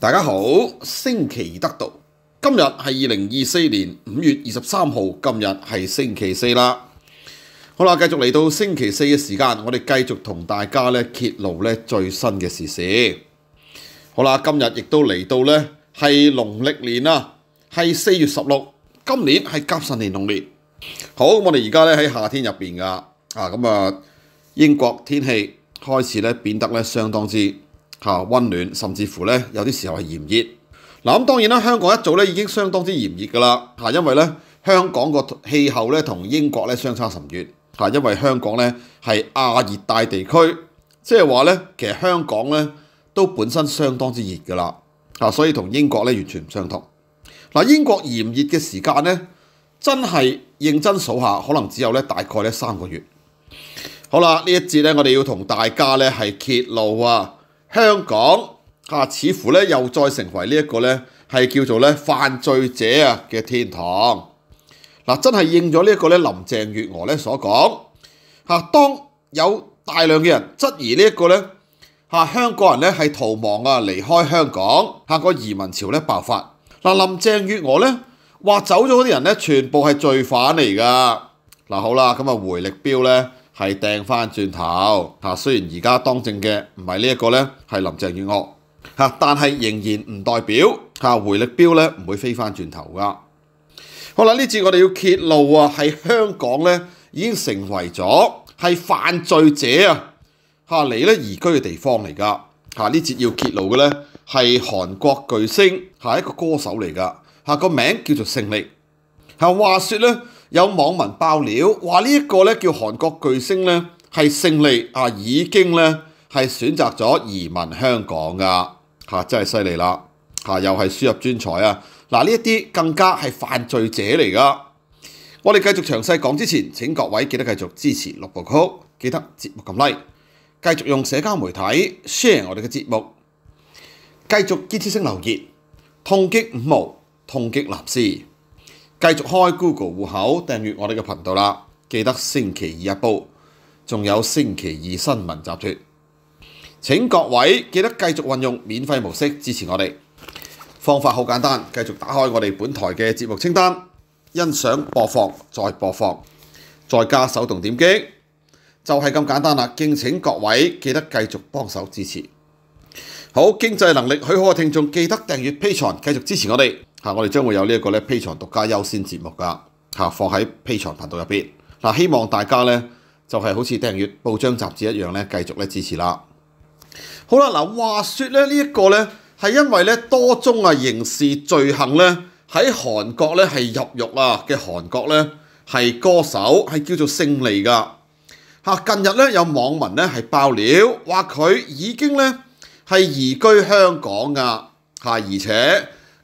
大家好，星期得到今日系二零二四年五月二十三号，今日系星期四啦。好啦，继续嚟到星期四嘅时间，我哋继续同大家咧揭露咧最新嘅时事。好啦，今日亦都嚟到咧系农历年啦，系四月十六，今年系甲辰年农历。好，我哋而家咧喺夏天入边噶啊，咁啊，英国天气开始咧变得咧相当之。嚇，温暖甚至乎咧，有啲時候係炎熱嗱。咁當然啦，香港一早咧已經相當之炎熱㗎啦。嚇，因為咧香港個氣候咧同英國咧相差甚遠嚇，因為香港咧係亞熱帶地區，即係話咧其實香港咧都本身相當之熱㗎啦嚇，所以同英國咧完全唔相同嗱。英國炎熱嘅時間咧真係認真數下，可能只有咧大概咧三個月。好啦，呢一節咧，我哋要同大家咧係揭露啊！香港嚇似乎咧又再成為呢一個咧係叫做咧犯罪者啊嘅天堂嗱，真係應咗呢一個咧林鄭月娥咧所講嚇，當有大量嘅人質疑呢一個咧嚇香港人咧係逃亡啊離開香港嚇個移民潮咧爆發嗱，林鄭月娥咧話走咗嗰啲人咧全部係罪犯嚟㗎嗱，好啦咁啊回力標咧。係掟翻轉頭嚇，雖然而家當政嘅唔係呢一個咧，係林鄭月娥嚇，但係仍然唔代表嚇回力標咧唔會飛翻轉頭噶。好啦，呢節我哋要揭露啊，係香港咧已經成為咗係犯罪者啊嚇嚟咧移居嘅地方嚟噶嚇。呢節要揭露嘅咧係韓國巨星係一個歌手嚟噶嚇，個名叫做勝利嚇。話說咧。有網民爆料話呢一個咧叫韓國巨星咧係勝利啊已經咧係選擇咗移民香港噶嚇真係犀利啦嚇又係輸入專才啊嗱呢一啲更加係犯罪者嚟噶我哋繼續詳細講之前請各位記得繼續支持六部曲記得節目撳 Like 繼續用社交媒體 share 我哋嘅節目繼續堅持聲留言，痛擊五毛痛擊立事。继续开 Google 户口订阅我哋嘅频道啦，记得星期二一報，仲有星期二新闻集脱，请各位记得继续运用免费模式支持我哋，方法好简单，继续打开我哋本台嘅节目清单，欣赏播放再播放，再加手动点击，就系咁简单啦。敬请各位记得继续帮手支持，好经济能力许可嘅听众记得订阅 P 藏，继续支持我哋。嚇！我哋將會有呢一個咧披藏獨家優先節目㗎嚇，放喺披藏頻道入邊。嗱，希望大家咧就係好似訂閱報章雜誌一樣咧，繼續咧支持啦。好啦，嗱話說咧呢一個咧係因為咧多宗啊刑事罪行咧喺韓國咧係入獄啊嘅韓國咧係歌手係叫做勝利㗎嚇。近日咧有網民咧係爆料話佢已經咧係移居香港㗎嚇，而且。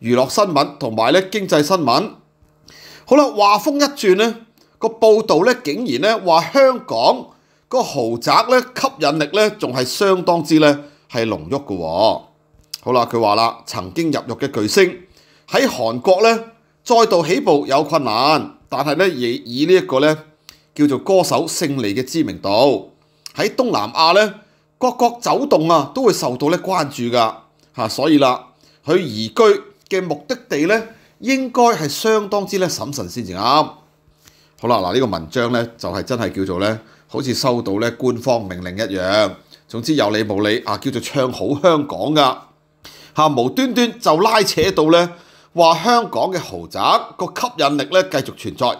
娛樂新聞同埋咧經濟新聞，好啦，話風一轉咧，個報道咧竟然咧話香港個豪宅咧吸引力咧仲係相當之咧係濃郁嘅。喎。好啦，佢話啦，曾經入獄嘅巨星喺韓國咧再度起步有困難，但係咧以以呢一個咧叫做歌手勝利嘅知名度喺東南亞咧各國走動啊都會受到咧關注噶嚇，所以啦佢移居。嘅目的地咧，應該係相當之咧審慎先至啱。好啦，嗱呢個文章咧就係真係叫做咧，好似收到咧官方命令一樣。總之有理冇理啊，叫做唱好香港噶嚇，無端端就拉扯到咧話香港嘅豪宅個吸引力咧繼續存在。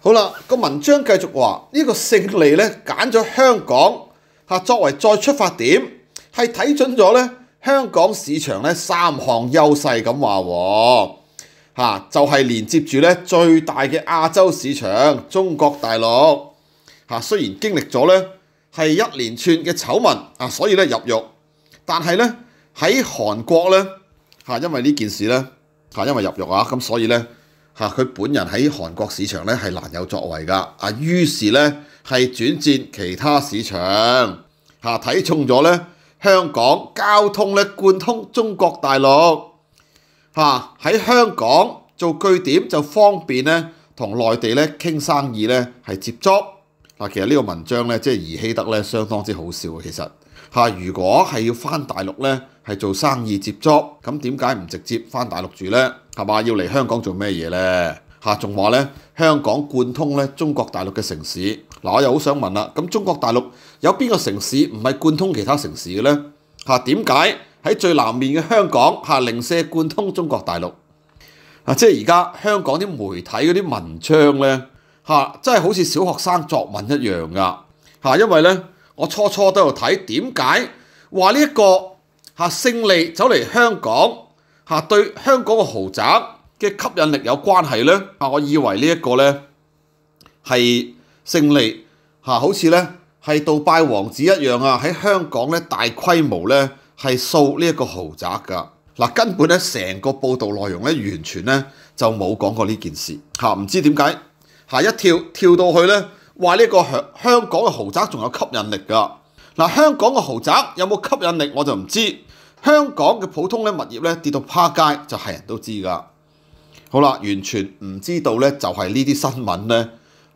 好啦，個文章繼續話呢個勝利咧揀咗香港嚇作為再出發點，係睇準咗咧。香港市場咧三項優勢咁話喎，就係連接住咧最大嘅亞洲市場中國大陸嚇，雖然經歷咗咧係一連串嘅醜聞啊，所以咧入獄，但係咧喺韓國咧嚇，因為呢件事咧嚇因為入獄啊，咁所以咧嚇佢本人喺韓國市場咧係難有作為噶，啊於是咧係轉戰其他市場嚇睇中咗咧。香港交通咧貫通中國大陸，嚇喺香港做據點就方便咧同內地咧傾生意咧係接觸。嗱，其實呢個文章咧即係兒戲得咧相當之好笑嘅其實嚇。如果係要翻大陸咧係做生意接觸，咁點解唔直接翻大陸住咧？係嘛？要嚟香港做咩嘢咧？嚇，仲話咧香港貫通咧中國大陸嘅城市。嗱，我又好想問啦，咁中國大陸有邊個城市唔係貫通其他城市嘅咧？嚇點解喺最南面嘅香港嚇零舍貫通中國大陸啊？即係而家香港啲媒體嗰啲文章咧嚇，真係好似小學生作文一樣噶嚇，因為咧我初初都有睇點解話呢一個嚇勝利走嚟香港嚇對香港嘅豪宅嘅吸引力有關係咧？啊，我以為呢一個咧係。勝利嚇，好似咧係杜拜王子一樣啊！喺香港咧大規模咧係掃呢一個豪宅㗎。嗱，根本咧成個報道內容咧完全咧就冇講過呢件事嚇。唔知點解下一跳跳到去咧話呢個香香港嘅豪宅仲有吸引力㗎？嗱，香港嘅豪宅有冇吸引力我就唔知。香港嘅普通咧物業咧跌到趴街就係人都知㗎。好啦，完全唔知道咧就係呢啲新聞咧。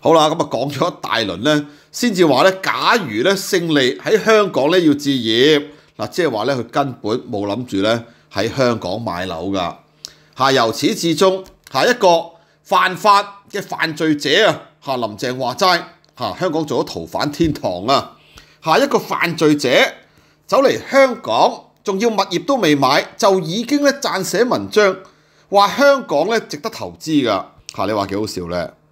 好啦，咁啊講咗一大輪咧，先至話咧，假如咧勝利喺香港咧要置業，嗱即係話咧，佢根本冇諗住咧喺香港買樓噶。下由始至終，下一個犯法嘅犯罪者啊，嚇林鄭話齋嚇香港做咗逃犯天堂啊。下一個犯罪者走嚟香港，仲要物業都未買，就已經咧撰寫文章話香港咧值得投資噶。嚇你話幾好笑咧！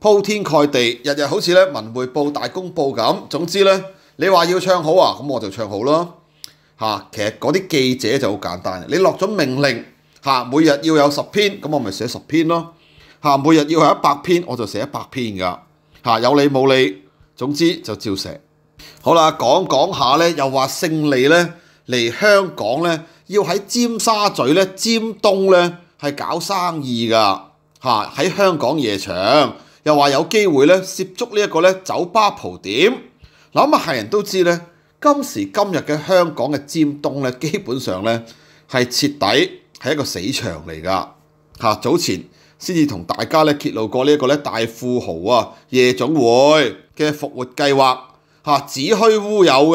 鋪天蓋地，日日好似咧文匯報大公報咁。總之咧，你話要唱好啊，咁我就唱好咯嚇。其實嗰啲記者就好簡單你落咗命令嚇，每日要有十篇，咁我咪寫十篇咯嚇。每日要有一百篇，我就寫一百篇㗎嚇。有理冇理，總之就照寫。好啦，講講下咧，又話勝利咧嚟香港咧，要喺尖沙咀咧、尖東咧係搞生意㗎嚇。喺香港夜場。又話有機會咧，涉足呢一個咧酒吧蒲點。嗱咁啊，客人都知咧，今時今日嘅香港嘅尖東咧，基本上咧係徹底係一個死場嚟㗎嚇。早前先至同大家咧揭露過呢一個咧大富豪啊夜總會嘅復活計劃嚇子虛烏有㗎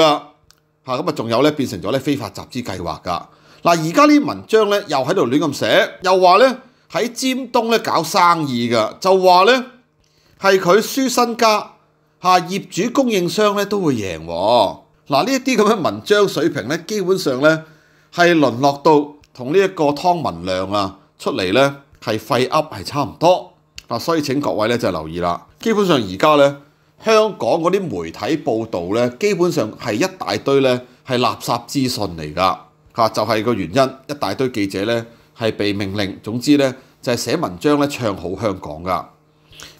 嚇咁啊，仲有咧變成咗咧非法集資計劃㗎嗱。而家呢文章咧又喺度亂咁寫，又話咧喺尖東咧搞生意㗎，就話咧。係佢輸身家嚇，業主供應商咧都會贏喎。嗱，呢一啲咁嘅文章水平咧，基本上咧係淪落到同呢一個湯文亮啊出嚟咧係廢噏係差唔多嗱。所以請各位咧就留意啦。基本上而家咧香港嗰啲媒體報導咧，基本上係一大堆咧係垃圾資訊嚟㗎嚇，就係個原因。一大堆記者咧係被命令，總之咧就係寫文章咧唱好香港㗎。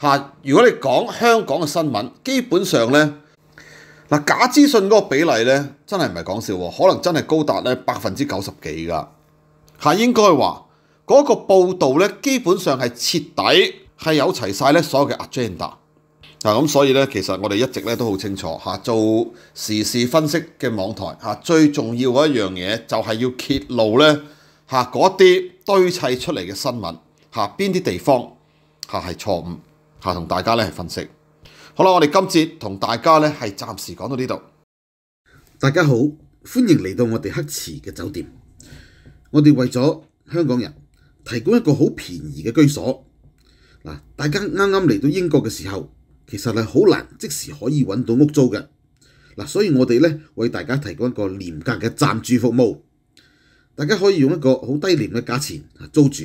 嚇！如果你講香港嘅新聞，基本上咧嗱假資訊嗰個比例咧，真係唔係講笑喎，可能真係高達咧百分之九十幾㗎嚇。應該話嗰個報導咧，基本上係徹底係有齊曬咧所有嘅 agenda 嗱咁，所以咧其實我哋一直咧都好清楚嚇做時事分析嘅網台嚇最重要嗰一樣嘢就係要揭露咧嚇嗰啲堆砌出嚟嘅新聞嚇邊啲地方嚇係錯誤。下同大家咧分析。好啦，我哋今次同大家咧係暫時講到呢度。大家好，歡迎嚟到我哋黑池嘅酒店。我哋為咗香港人提供一個好便宜嘅居所。嗱，大家啱啱嚟到英國嘅時候，其實係好難即時可以揾到屋租嘅。嗱，所以我哋咧為大家提供一個廉價嘅暫住服務。大家可以用一個好低廉嘅價錢租住。